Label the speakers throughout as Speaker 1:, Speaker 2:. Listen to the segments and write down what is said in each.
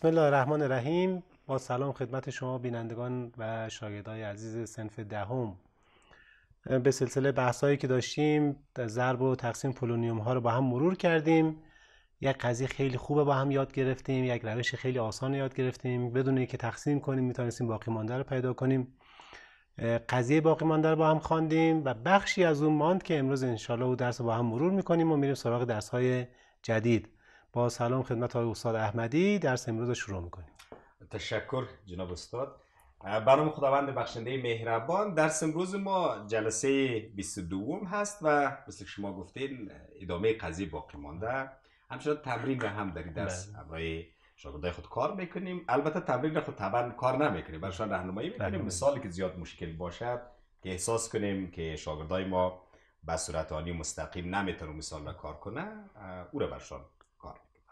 Speaker 1: بسم الله الرحمن الرحیم با سلام خدمت شما بینندگان و شاگردای عزیز سنف دهم به سلسله بحثایی که داشتیم ضرب و تقسیم پولونیوم ها رو با هم مرور کردیم یک قضیه خیلی خوبه با هم یاد گرفتیم یک روش خیلی آسان یاد گرفتیم بدون اینکه تقسیم کنیم میتونستیم باقی مانده رو پیدا کنیم قضیه باقی مانده رو با هم خواندیم و بخشی از اون ماند که امروز انشالله او درس با هم مرور میکنیم و میریم سراغ درس جدید با سلام خدمت های استاد احمدی درس امروز
Speaker 2: شروع میکنیم تشکر جناب استاد برام خداوند بخشنده مهربان درس امروز ما جلسه 22 هست و مثل شما گفتین ادامه قضیه باقی مانده همچنان تمرین هم در این درس بله. برای شاگردای خود کار میکنیم البته تمرین خود طبعا کار نمیکنیم برشان رهنمایی بله، میکنیم بله. مثالی که زیاد مشکل باشد که احساس کنیم که شاگردای ما به صورت آنی مستقیم نمیتونه مثال را کار کنه او را برشان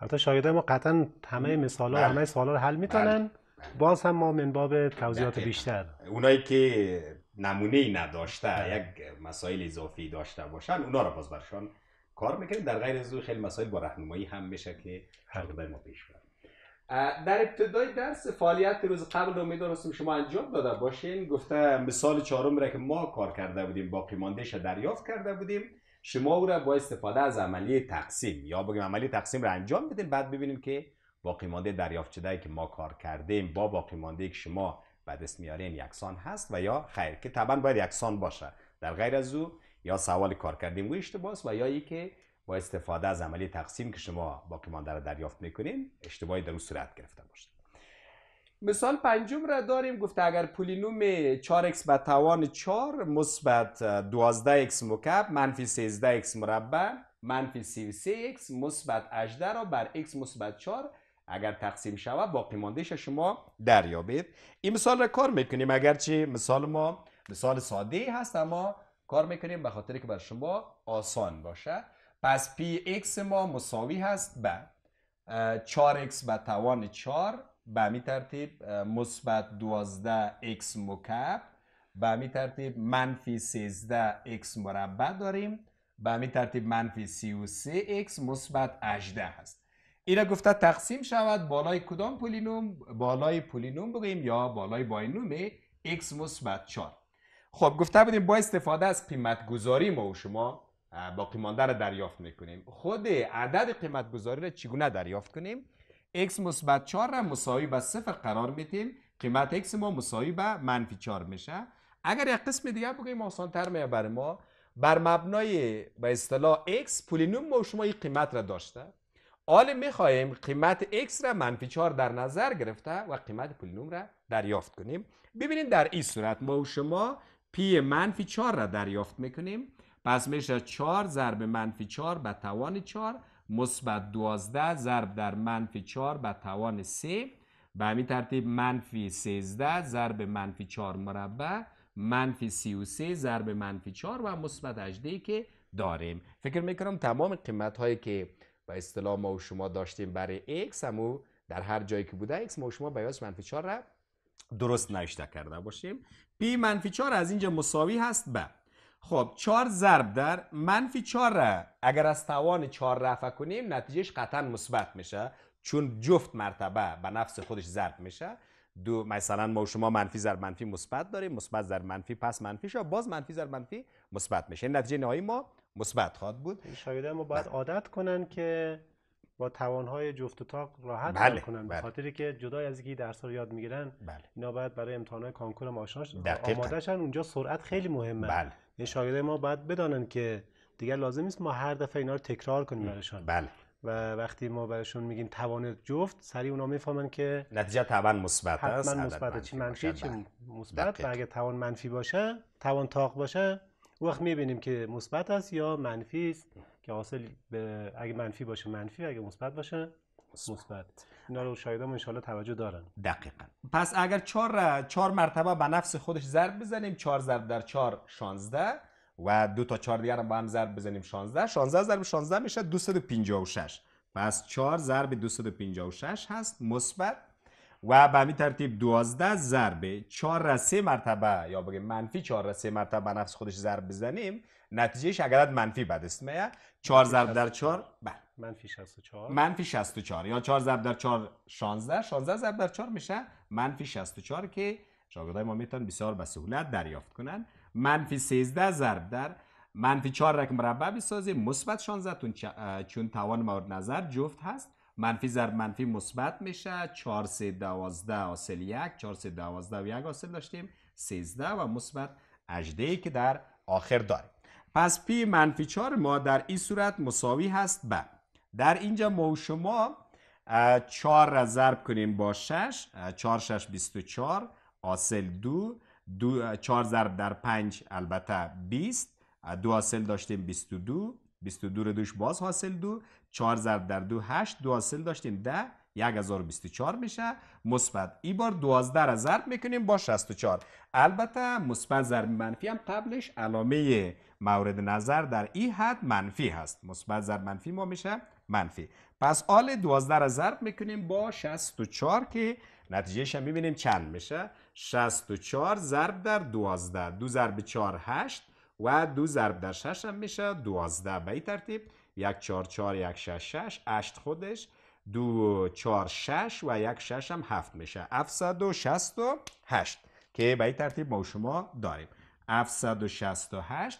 Speaker 1: حتی شایده ما قطعا همه ها بله. همه سوال رو حل بله. میتونن بله. باز هم ما من باب توضیحات بیشتر
Speaker 2: اونایی که نمونه ای نداشته یک مسائل اضافی داشته باشن اونا رو باز برشان کار میکنیم در غیر از خیلی مسائل با رهنمایی هم میشه که هر ما پیش برن در ابتدای درس فعالیت روز قبل رو میدونستم شما انجام داده باشین گفته مثال چهارم را که ما کار کرده بودیم باقی ماندهش دریافت کرده بودیم شما او را با استفاده از عملی تقسیم یا بگیم عملی تقسیم را انجام بدیم بعد ببینیم که باقیمانده مانده دریافت شده که ما کار کردیم با باقی مانده که شما بعد دست میارین یکسان هست و یا خیر که طبعا باید یکسان باشه در غیر از او یا سوال کار کردیم و اشتباه و یا ای که با استفاده از عملی تقسیم که شما باقی مانده را دریافت میکنین اشتباهی در اون صورت گرفته باشه مثال پنجم را داریم گفته اگر پولینوم 4x به توان 4 مثبت 12x مکعب منفی 13x مربع منفی 33x مثبت 18 را بر x مثبت 4 اگر تقسیم شود باقی ماندهش شما دریابید این مثال را کار میکنیم اگرچه مثال ما مثال ساده هست اما کار میکنیم به خاطر که بر شما آسان باشه پس Px ما مساوی هست به 4x به توان 4 به همین ترتیب مثبت 12 x مکعب به همین ترتیب منفی 13 x مربع داریم به همین ترتیب منفی 33 x مثبت 18 هست اینا گفته تقسیم شود بالای کدام پولینوم بالای پولینوم بگیم یا بالای باینوم x مثبت 4 خب گفته بودیم با استفاده از قیمت گذاری ما و شما با مانده را دریافت میکنیم خود عدد قیمت گذاری را چگونه دریافت کنیم x مثبت 4 را مساوی به صفر قرار میتیم قیمت x ما مساوی به منفی 4 میشه اگر یک قسم دیگه بگیم آسان تر میه بر ما بر مبنای به اصطلاح x پولینوم ما شما این قیمت را داشته حال میخواهیم قیمت x را منفی 4 در نظر گرفته و قیمت پولینوم را دریافت کنیم ببینید در این صورت ما و شما پی منفی 4 را دریافت میکنیم پس میشه 4 ضرب منفی 4 به توان 4 مثبت 12 ضرب در منفی 4 به توان 3 به همین ترتیب منفی 13 ضرب منفی 4 مربع منفی 33 ضرب منفی 4 و مثبت 18 که داریم فکر میکنم تمام قیمت هایی که به اصطلاح ما و شما داشتیم برای x همو در هر جایی که بوده x ما و شما به منفی 4 را درست نوشته کرده باشیم پی منفی 4 از اینجا مساوی هست به خب 4 ضرب در منفی 4 ره اگر از توان 4 رفع کنیم نتیجهش قطعا مثبت میشه چون جفت مرتبه به نفس خودش ضرب میشه دو مثلا ما شما منفی ضرب منفی مثبت داریم مثبت ضرب منفی پس منفی شد باز منفی ضرب منفی مثبت میشه این نتیجه نهایی ما مثبت خواهد بود شایده ما باید بله. عادت کنن که با های جفت اتاق راحت بله. کنن به بله. خاطر
Speaker 1: که جدای از اینکه درس رو یاد میگیرن بله. اینا باید برای امتحانات کانکور هم شن اونجا سرعت خیلی مهمه بله. این شاگرد ما باید بدانن که دیگر لازم نیست ما هر دفعه اینا رو تکرار کنیم براشون بله و وقتی ما براشون میگیم توان جفت سری اونا میفهمن که
Speaker 2: نتیجه توان مثبت است حتما مثبت
Speaker 1: چی منفی چی بله. مثبت و بله. اگه توان منفی باشه توان تاق باشه وقت میبینیم که مثبت است یا منفی است که حاصل اگه منفی باشه منفی اگه مثبت باشه مثبت اینا رو شاهدام انشالله
Speaker 2: توجه دارن دقیقا پس اگر 4 4 مرتبه به نفس خودش ضرب بزنیم 4 ضرب در 4 16 و دو تا 4 دیگر هم با هم ضرب بزنیم 16 16 ضرب 16 میشه 256 پس 4 ضرب 256 هست مثبت و به همین ترتیب 12 ضرب 4 را 3 مرتبه یا بگیم منفی 4 را 3 مرتبه نفس خودش ضرب بزنیم نتیجهش اگر منفی بعد اسمه 4 بله. ضرب در 4 بله
Speaker 1: منفی 64 منفی
Speaker 2: 64 یا 4 ضرب در 4 16 16 ضرب در 4 میشه منفی 64 که شاگردای ما میتونن بسیار به سهولت دریافت کنن منفی 13 ضرب در منفی 4 رقم مربع بسازیم مثبت 16 تون چون توان مورد نظر جفت هست منفی ضرب منفی مثبت میشه 4 3 12 حاصل 1 4 3 12 و 1 حاصل داشتیم 13 و مثبت 18 که در آخر داریم پس پی منفی 4 ما در این صورت مساوی هست به در اینجا ما و شما 4 را ضرب کنیم با 6 4 6 24 حاصل 2 دو 4 ضرب در 5 البته 20 دو حاصل داشتیم 22 22 رو دوش باز حاصل دو 4 ضرب در 2 8 دو حاصل داشتیم 10 1024 میشه مثبت ای بار 12 را ضرب میکنیم با 64 البته مثبت ضرب منفی هم قبلش علامه مورد نظر در این حد منفی هست مثبت ضرب منفی ما میشه منفی پس آل 12 را ضرب میکنیم با 64 که نتیجهش هم میبینیم چند میشه 64 ضرب در 12 دو ضرب 4 8 و دو ضرب در 6 هم میشه 12 به این ترتیب یک 4 4 یک 6 6 8 خودش دو چهار شش و یک شش هم هفت میشه هشت که به این ترتیب ما شما داریم 768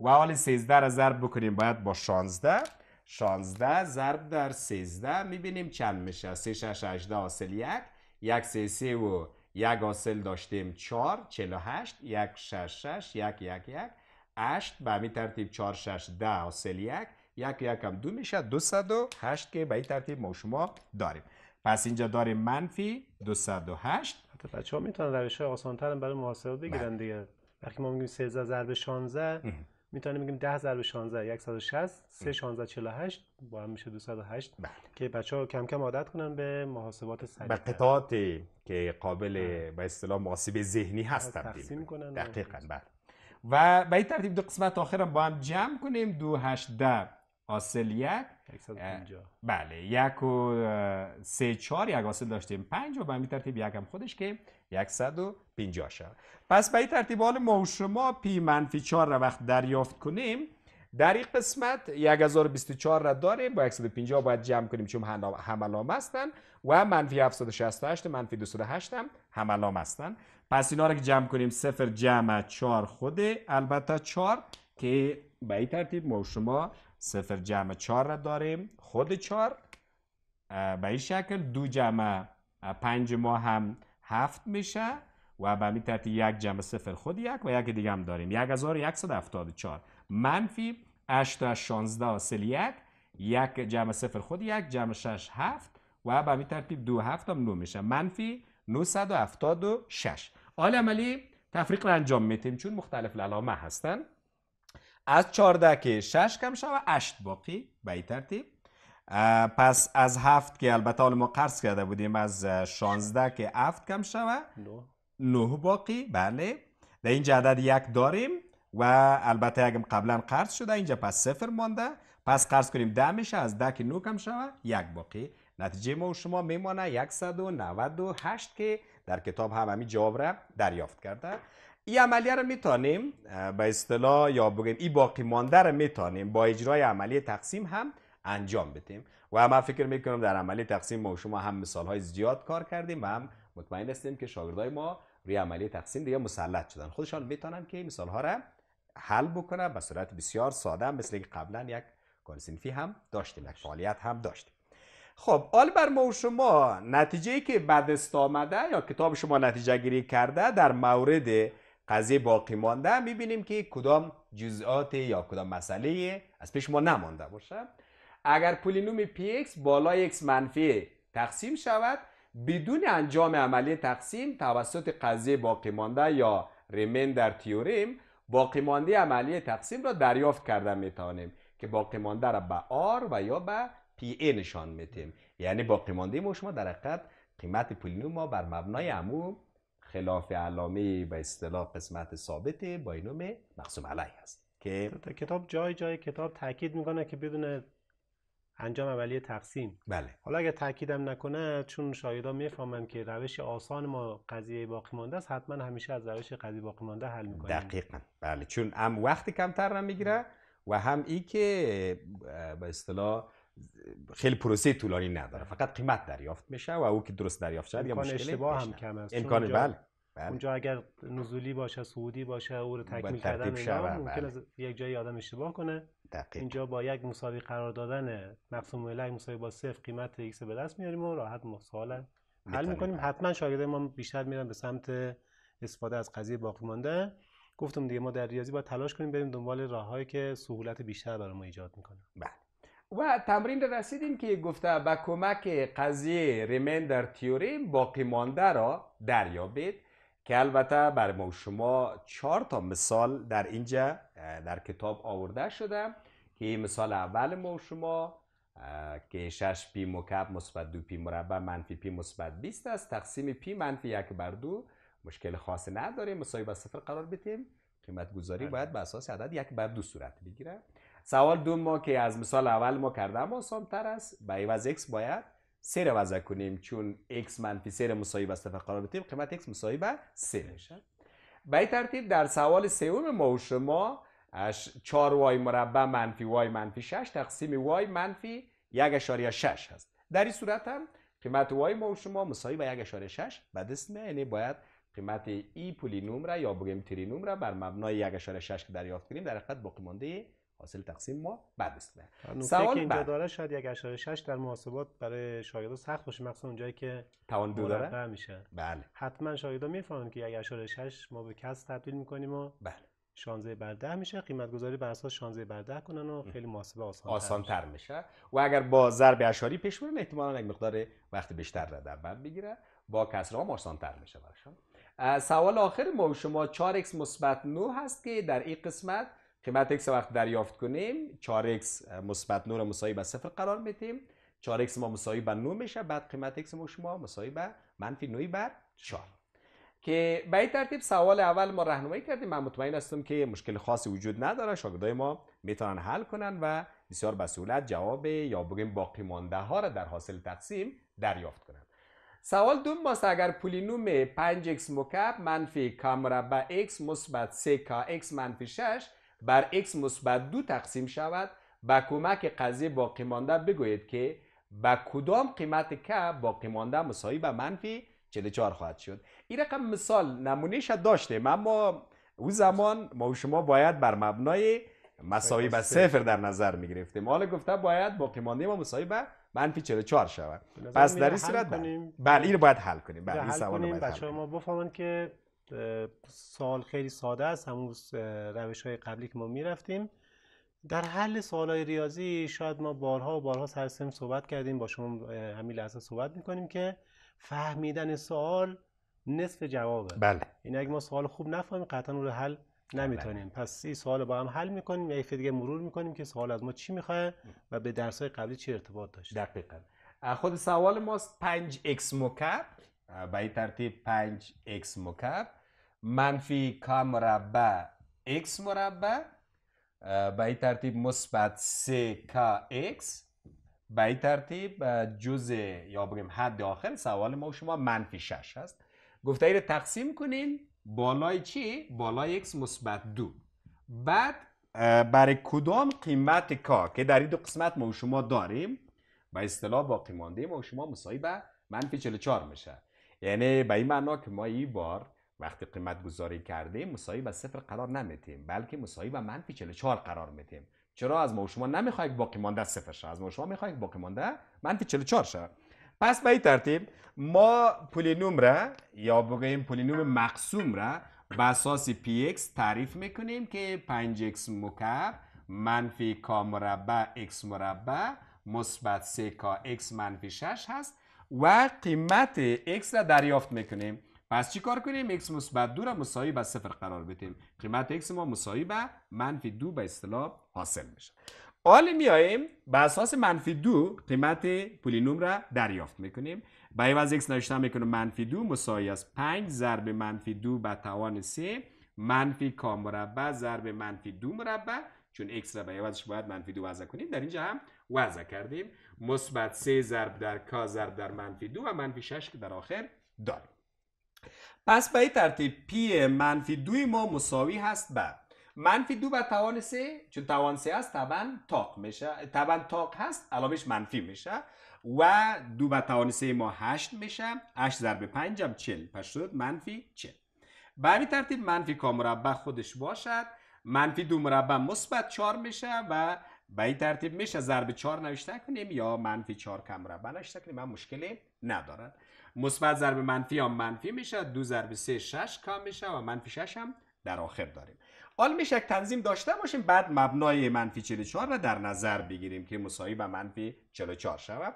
Speaker 2: و حال سیزده را ضرب بکنیم باید با شانزده شانزده ضرب در سیزده میبینیم چند میشه سی هشت 18 حاصل یک یک سی و یک حاصل داشتیم 4 هشت یک شش شش یک یک یک 8 به همین ترتیب چار شش ده حاصل یک یک یکم دو میشه 208 که به این ترتیب ما شما داریم پس اینجا داریم منفی 208 حتی بچه ها میتونن روش های آسان برای محاسبه بگیرن بله. دیگه
Speaker 1: وقتی ما میگیم 13 ضرب 16 میتونیم بگیم 10 ضرب 16 160 3 16 48 با هم میشه 208 بله. که بچه ها کم کم عادت کنن به محاسبات سریع به
Speaker 2: قطعات که قابل بله. به اصطلاح محاسبه ذهنی هستن تقسیم کنن دقیقاً بله و به این ترتیب دو قسمت آخر با هم جمع کنیم 2 8 10 حاصل یک بله یک و سه چهار یک حاصل داشتیم پنج و به ترتیب یک هم خودش که 150 شد پس به این ترتیب حال ما و شما پی منفی چهار را وقت دریافت کنیم در این قسمت 1024 را داریم با 150 باید جمع کنیم چون حملام هستن و منفی 768 منفی 208 هم حملام هستن پس اینا را که جمع کنیم صفر جمع 4 خود البته 4 که به این ترتیب ما و شما صفر جمع چار را داریم خود چار به این شکل دو جمع پنج ما هم هفت میشه و به می ترتیب یک جمع صفر خود یک و یک دیگه هم داریم چار منفی اشتا شانزده سل یک یک جمع صفر خود یک جمع شش هفت و به می ترتیب دو هفت هم نو میشه منفی شش آل عملی تفریق را انجام میتیم چون مختلف العلامه هستن از 14 که 6 کم شوه 8 باقی به این ترتیب پس از 7 که البته ما قرض کرده بودیم از 16 که 7 کم شوه 9 باقی بله در اینجا عدد یک داریم و البته اگر قبلا قرض شده اینجا پس صفر مانده پس قرض کنیم 10 میشه از 10 که 9 کم شوه 1 باقی نتیجه ما و شما میمانه 198 که در کتاب هم همین جواب را دریافت کرده ای عملیه رو میتانیم به اصطلاح یا بگیم ای باقی مانده رو میتونیم با اجرای عملی تقسیم هم انجام بدیم و من فکر میکنم در عملی تقسیم ما و شما هم مثال های زیاد کار کردیم و هم مطمئن هستیم که شاگردای ما روی عملی تقسیم دیگه مسلط شدن خودشان میتونن که این مثال ها را حل بکنن به صورت بسیار ساده مثل که قبلا یک کارسینفی هم داشتیم یک فعالیت هم داشتیم خب آل بر ما و شما نتیجه که بدست آمده یا کتاب شما نتیجه گیری کرده در مورد قضیه باقی مانده میبینیم که کدام جزئات یا کدام مسئله از پیش ما نمانده باشه اگر پولینوم پی x بالای x منفی تقسیم شود بدون انجام عملی تقسیم توسط قضیه باقی مانده یا ریمین در تیوریم باقی مانده عملی تقسیم را دریافت کرده میتوانیم که باقی مانده را به آر و یا به پی ای نشان میتیم یعنی باقی مانده ما شما در قیمت پولینوم ما بر مبنای عموم خلاف علامه با اصطلاح قسمت ثابت باینوم مقسوم علیه هست که
Speaker 1: کتاب جای جای کتاب تاکید میکنه که بدون انجام اولیه تقسیم بله حالا اگر تاکیدم نکنه چون ها میفهمن که روش آسان ما قضیه باقی مانده است حتما همیشه از روش قضیه باقی مانده حل میکنیم
Speaker 2: دقیقا بله چون هم وقت کمتر میگیره و هم ای که به اصطلاح خیلی پروسه طولانی نداره بله. فقط قیمت دریافت میشه و او که درست دریافت شد یا مشکلی اشتباه هم کم است امکان بله،, بله اونجا
Speaker 1: اگر نزولی باشه سعودی باشه او رو تکمیل کردن اینا ممکن بله. است یک جایی آدم اشتباه کنه دقیق. اینجا با یک مساوی قرار دادن مقسوم علیه مساوی با صفر قیمت ایکس به دست میاریم و راحت سوالا حل میکنیم حتما شاگردای ما بیشتر میرن به سمت استفاده از قضیه باقی مانده گفتم دیگه ما در ریاضی باید تلاش کنیم بریم دنبال راههایی که سهولت بیشتر برای ما ایجاد میکنه بله
Speaker 2: و تمرین رسیدیم که گفته به کمک قضیه ریمندر تیوریم باقی مانده را دریابید که البته بر ما شما چهار تا مثال در اینجا در کتاب آورده شده که مثال اول ما شما که 6 پی مکب مثبت 2 پی مربع منفی پی مثبت 20 است تقسیم پی منفی 1 بر 2 مشکل خاصی نداره مساوی با صفر قرار بدیم قیمت گذاری بله. باید به اساس عدد 1 بر دو صورت بگیره سوال دوم ما که از مثال اول ما کردم آسانتر است به عوض x باید سه رو وضع کنیم چون x منفی سه مساوی است قرار بتیم قیمت x مساوی به سه میشه به این ترتیب در سوال سوم ما و شما 4 y مربع منفی y منفی 6 تقسیم وای منفی 1.6 هست در این صورت هم قیمت y ما و شما مساوی به 1.6 به دست میاد یعنی باید قیمت ای پولینوم را یا بگیم ترینوم را بر مبنای 1.6 که دریافت کنیم در حقیقت باقی مانده حاصل تقسیم ما بعد نه سوال که اینجا
Speaker 1: داره شاید یک اشاره شش در محاسبات برای شاگردا سخت باشه مخصوصا اونجایی که
Speaker 2: توان دو داره میشه بله
Speaker 1: حتما شاگردا میفهمن که یک اشاره شش ما به کس تبدیل میکنیم و بله 16 بر 10 میشه قیمت گذاری بر اساس 16 بر 10 کنن و خیلی محاسبه آسان آسان تر میشه.
Speaker 2: میشه و اگر با ضرب اشاری پیش برن احتمالاً یک مقدار وقت بیشتر را در بر بگیره با کسر هم آسان تر میشه برشان سوال آخر ما شما 4x مثبت 9 هست که در این قسمت قیمت x وقت دریافت کنیم 4x مثبت 9 را مساوی به صفر قرار میدیم 4x ما مساوی به 9 میشه بعد قیمت x ما شما مساوی به منفی 9 بر 4 که به این ترتیب سوال اول ما راهنمایی کردیم من مطمئن هستم که مشکل خاصی وجود نداره شاگردای ما میتونن حل کنن و بسیار به سهولت جواب یا بگیم باقی مانده ها را در حاصل تقسیم دریافت کنن سوال دوم ماست اگر پولینوم 5x مکعب منفی کا مربع x مثبت 3 x منفی 6 بر x مثبت دو تقسیم شود به کمک قضیه باقی بگویید که به کدام قیمت که باقی مانده مساوی به منفی 44 خواهد شد این رقم مثال نمونهش داشتیم اما او زمان ما و شما باید بر مبنای مساوی به صفر در نظر می گرفتیم حالا گفته باید باقیمانده مانده ما مساوی به منفی 44 شود پس در این صورت بله این باید حل کنیم بله, بله، این سوال باید حل کنیم بچه‌ها
Speaker 1: ما بفهمن که سال خیلی ساده است همون روش های قبلی که ما میرفتیم در حل های ریاضی شاید ما بارها و بارها سر صحبت کردیم با شما همین لحظه صحبت میکنیم که فهمیدن سوال نصف جوابه بله این یعنی اگه ما سوال خوب نفهمیم قطعا اون رو حل نمیتونیم بله. پس این سوال با هم حل میکنیم یا دیگه مرور میکنیم که سوال از ما چی میخواه و
Speaker 2: به های قبلی چه ارتباط داشت دقیقا خود سوال ماست 5 x مکعب به ترتیب 5 x مکعب منفی ک مربع x مربع به این ترتیب مثبت 3 k x به این ترتیب جزء یا بگیم حد آخر سوال ما و شما منفی 6 هست گفته ای تقسیم کنین بالای چی؟ بالای x مثبت دو بعد برای کدام قیمت کا که در این دو قسمت ما و شما داریم با اصطلاح باقی مانده ما و شما مساوی منفی 44 میشه یعنی به این معنا که ما این بار وقتی قیمت گذاری کرده مساوی با صفر قرار نمیتیم بلکه مساوی با منفی 44 قرار میتیم چرا از ما شما نمیخواید باقی مانده صفر شه از ما شما میخواید باقی مانده منفی 44 شه پس به این ترتیب ما پولینوم را یا بگیم پولینوم مقسوم را به اساس پی اکس تعریف میکنیم که 5x مکعب منفی کا مربع x مربع مثبت 3k x منفی 6 هست و قیمت x را دریافت میکنیم پس چی کار کنیم x مثبت دو را مساوی با صفر قرار بدیم قیمت x ما مساوی با منفی دو به اصطلاح حاصل میشه حال میاییم به اساس منفی دو قیمت پولینوم را دریافت میکنیم به عوض x نوشته میکنیم منفی دو مساوی از 5 ضرب منفی دو به توان 3 منفی کا مربع ضرب منفی دو مربع چون x را به عوضش باید منفی دو وضع کنیم در اینجا هم وضع کردیم مثبت 3 ضرب در کا ضرب در منفی دو و منفی 6 که در آخر داریم پس به ترتیب پی منفی دوی ما مساوی هست به منفی دو به توان سه چون توان سه هست طبعا تاق میشه طبعا تاق هست علامش منفی میشه و دو به توان سه ما هشت میشه هشت ضرب پنج هم چل پس شد منفی چل به این ترتیب منفی کا مربع خودش باشد منفی دو مربع مثبت چار میشه و به این ترتیب میشه ضرب چار نوشته کنیم یا منفی چار کم مربع نوشته کنیم مشکلی ندارد مثبت ضرب منفی هم منفی میشه دو ضرب سه شش کام میشه و منفی شش هم در آخر داریم حال میشه یک تنظیم داشته باشیم بعد مبنای منفی 44 را در نظر بگیریم که مساوی به منفی 44 شود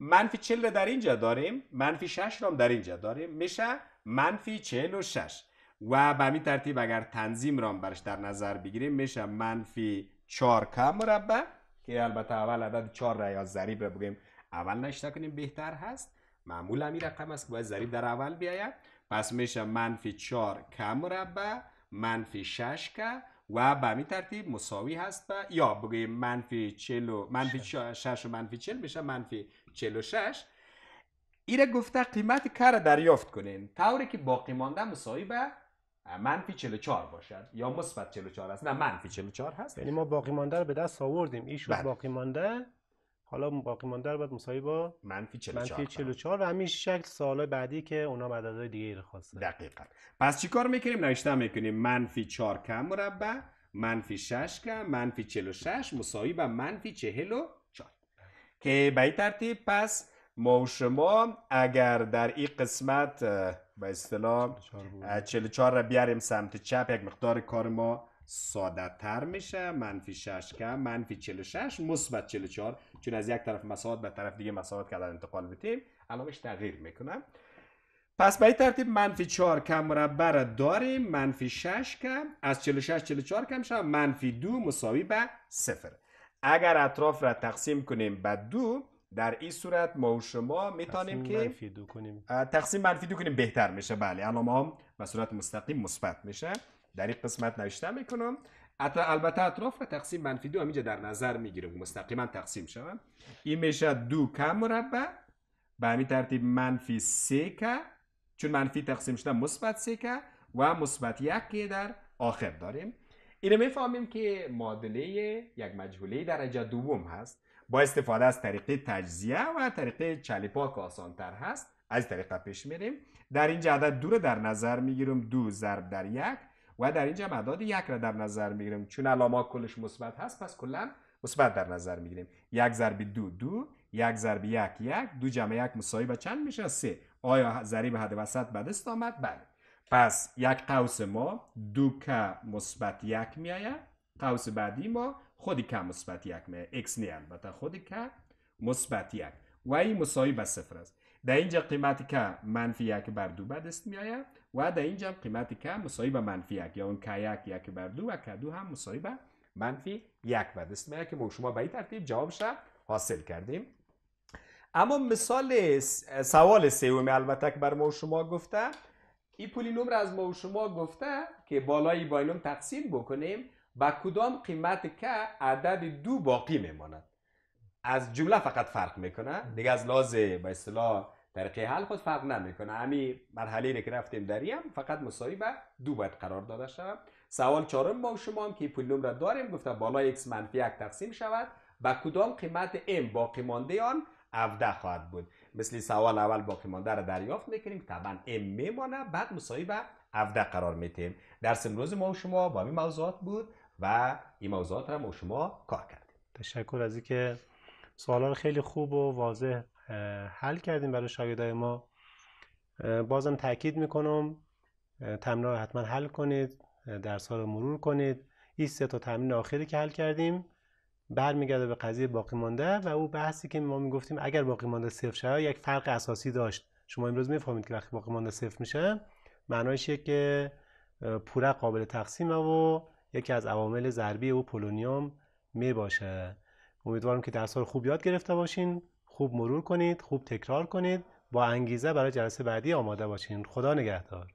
Speaker 2: منفی 40 در اینجا داریم منفی 6 را هم در اینجا داریم میشه منفی 46 و به همین ترتیب اگر تنظیم را برش در نظر بگیریم میشه منفی 4 کم مربع که البته اول عدد 4 را یا ضریب را بگیم اول نشته کنیم بهتر هست معمول همی رقم است که باید ضریب در اول بیاید پس میشه منفی 4 ک مربع منفی 6 که و به همین ترتیب مساوی هست و یا بگوییم منفی 40 منفی 6 و منفی 40 میشه منفی 46 ایره گفته قیمت کار دریافت کنین طوری که باقی مانده مساوی به منفی 44 باشد یا مثبت 44 است نه منفی 44 هست
Speaker 1: یعنی ما باقی مانده رو به دست آوردیم ایشون بله. باقی مانده حالا باقی مانده رو باید مساوی با
Speaker 2: منفی 44 منفی
Speaker 1: 44 و همین شکل سالهای بعدی که اونا عددهای دیگه رو خواسته دقیقا
Speaker 2: پس چیکار میکنیم نوشته میکنیم منفی 4 کم مربع منفی 6 کم منفی 46 مساوی با منفی 44 که به این ترتیب پس ما و شما اگر در این قسمت به اصطلاح 44 رو بیاریم سمت چپ یک مقدار کار ما ساده تر میشه منفی 6 کم منفی 46 مثبت 44 چون از یک طرف مساحت به طرف دیگه مساحت که در انتقال بتیم علامش تغییر میکنه پس به این ترتیب منفی 4 کم مربع را داریم منفی 6 کم از 46 44 کم شد منفی 2 مساوی به صفر اگر اطراف را تقسیم کنیم به 2 در این صورت ما و شما میتونیم که منفی دو کنیم تقسیم منفی دو کنیم بهتر میشه بله علامه هم به صورت مستقیم مثبت میشه در این قسمت نوشته میکنم البته اطراف را تقسیم منفی دو همینجا در نظر میگیرم و مستقیما تقسیم شدم این میشه دو کم مربع به همین ترتیب منفی سه که چون منفی تقسیم شده مثبت سه و مثبت یک که در آخر داریم اینو میفهمیم که معادله یک مجهوله درجه دوم هست با استفاده از طریقه تجزیه و طریقه آسان تر هست از طریقه پیش میریم در این عدد دو رو در نظر میگیریم دو ضرب در یک و در اینجا مداد یک را در نظر میگیریم چون علامه کلش مثبت هست پس کلا مثبت در نظر میگیریم یک ضرب دو دو یک ضرب یک یک دو جمع یک مساوی به چند میشه سه آیا ضریب حد وسط به دست آمد بله پس یک قوس ما دو که مثبت یک میآید قوس بعدی ما خودی که مثبت یک میآید اکس نه البته خودی که مثبت یک و این مساوی به صفر است در اینجا قیمت که منفی یک بر دو بدست می آید و در اینجا قیمت که مساوی به منفی یک یا اون که یک یک بر دو و که دو هم مساوی منفی یک بدست دست می آید که ما شما به این ترتیب جوابش حاصل کردیم اما مثال سوال سوم البته که بر ما شما گفته این پولینوم را از ما شما گفته که بالای باینوم تقسیم بکنیم به کدام قیمت که عدد دو باقی میماند از جمله فقط فرق میکنه دیگه از لازم به اصطلاح طریقه حل خود فرق نمیکنه همین مرحله که رفتیم دریم فقط مساوی به دو باید قرار داده شود سوال چهارم با شما هم که پول را داریم گفته بالا x منفی یک تقسیم شود با کدام قیمت m باقی مانده آن 17 خواهد بود مثل سوال اول باقی مانده را دریافت میکنیم طبعا m میمانه بعد مساوی به 17 قرار میتیم درس امروز ما و شما با این موضوعات بود و این موضوعات را ما شما کار کردیم تشکر از اینکه
Speaker 1: سوالا رو خیلی خوب و واضح حل کردیم برای شاگردای ما بازم تاکید میکنم تمرین رو حتما حل کنید درس ها رو مرور کنید این سه تا تمرین آخری که حل کردیم برمیگرده به قضیه باقی مانده و او بحثی که ما میگفتیم اگر باقی مانده صفر شه یک فرق اساسی داشت شما امروز میفهمید که وقتی باقی مانده صفر میشه معنایشه که پوره قابل تقسیمه و یکی از عوامل ضربی او پولونیوم میباشه امیدوارم که درس رو خوب یاد گرفته باشین خوب مرور کنید خوب تکرار کنید با انگیزه برای جلسه بعدی آماده باشین خدا نگهدار